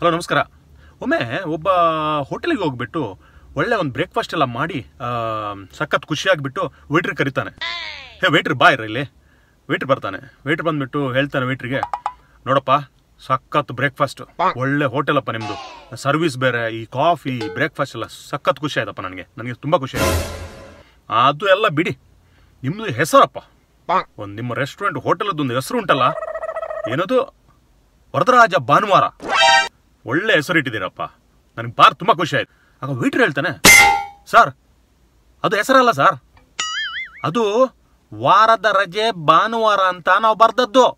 hello ನಮಸ್ಕಾರ ಒಮ್ಮೆ ಒಬ್ಬ ಹೋಟೆಲಿಗೆ ಹೋಗ್ಬಿಟ್ಟು ಒಳ್ಳೆ ಒಂದು ಬ್ರೇಕ್ಫಾಸ್ಟ್ ಎಲ್ಲ ಮಾಡಿ ಸಖತ್ ಖುಷಿಯಾಗಿಬಿಟ್ಟು ವೇಟ್ರಿಗೆ ಕರಿತಾನೆ ಹೇ ವೇಟ್ರ್ ಬಾ ಇಲ್ಲಿ ವೇಟ್ರ್ ಬರ್ತಾನೆ ವೇಟ್ರ್ ಬಂದ್ಬಿಟ್ಟು ಹೇಳ್ತಾನೆ ವೇಟ್ರಿಗೆ ನೋಡಪ್ಪ ಸಖತ್ ಬ್ರೇಕ್ಫಾಸ್ಟ್ ಒಳ್ಳೆ ಹೋಟೆಲಪ್ಪ ನಿಮ್ಮದು ಸರ್ವಿಸ್ ಬೇರೆ ಈ ಕಾಫಿ ಬ್ರೇಕ್ಫಾಸ್ಟ್ ಎಲ್ಲ ಸಖತ್ ಖುಷಿ ಆಯ್ತಪ್ಪ ನನಗೆ ನನಗೆ ತುಂಬ ಖುಷಿ ಆಯಿತು ಅದು ಎಲ್ಲ ಬಿಡಿ ನಿಮ್ಮದು ಹೆಸರಪ್ಪ ಒಂದು ನಿಮ್ಮ ರೆಸ್ಟೋರೆಂಟ್ ಹೋಟೆಲದ್ದು ಒಂದು ಹೆಸರು ಉಂಟಲ್ಲ ಏನದು ವರದರಾಜ ಭಾನುವಾರ ಒಳ್ಳೆ ಹೆಸರಿಟ್ಟಿದ್ದೀರಪ್ಪ ನನಗೆ ಬಾರ್ ತುಂಬ ಖುಷಿ ಆಯ್ತು ಆಗ ವೀಟ್ರ್ ಹೇಳ್ತಾನೆ ಸರ್ ಅದು ಹೆಸರಲ್ಲ ಸರ್ ಅದು ವಾರದ ರಜೆ ಭಾನುವಾರ ಅಂತ ನಾವು ಬರ್ದದ್ದು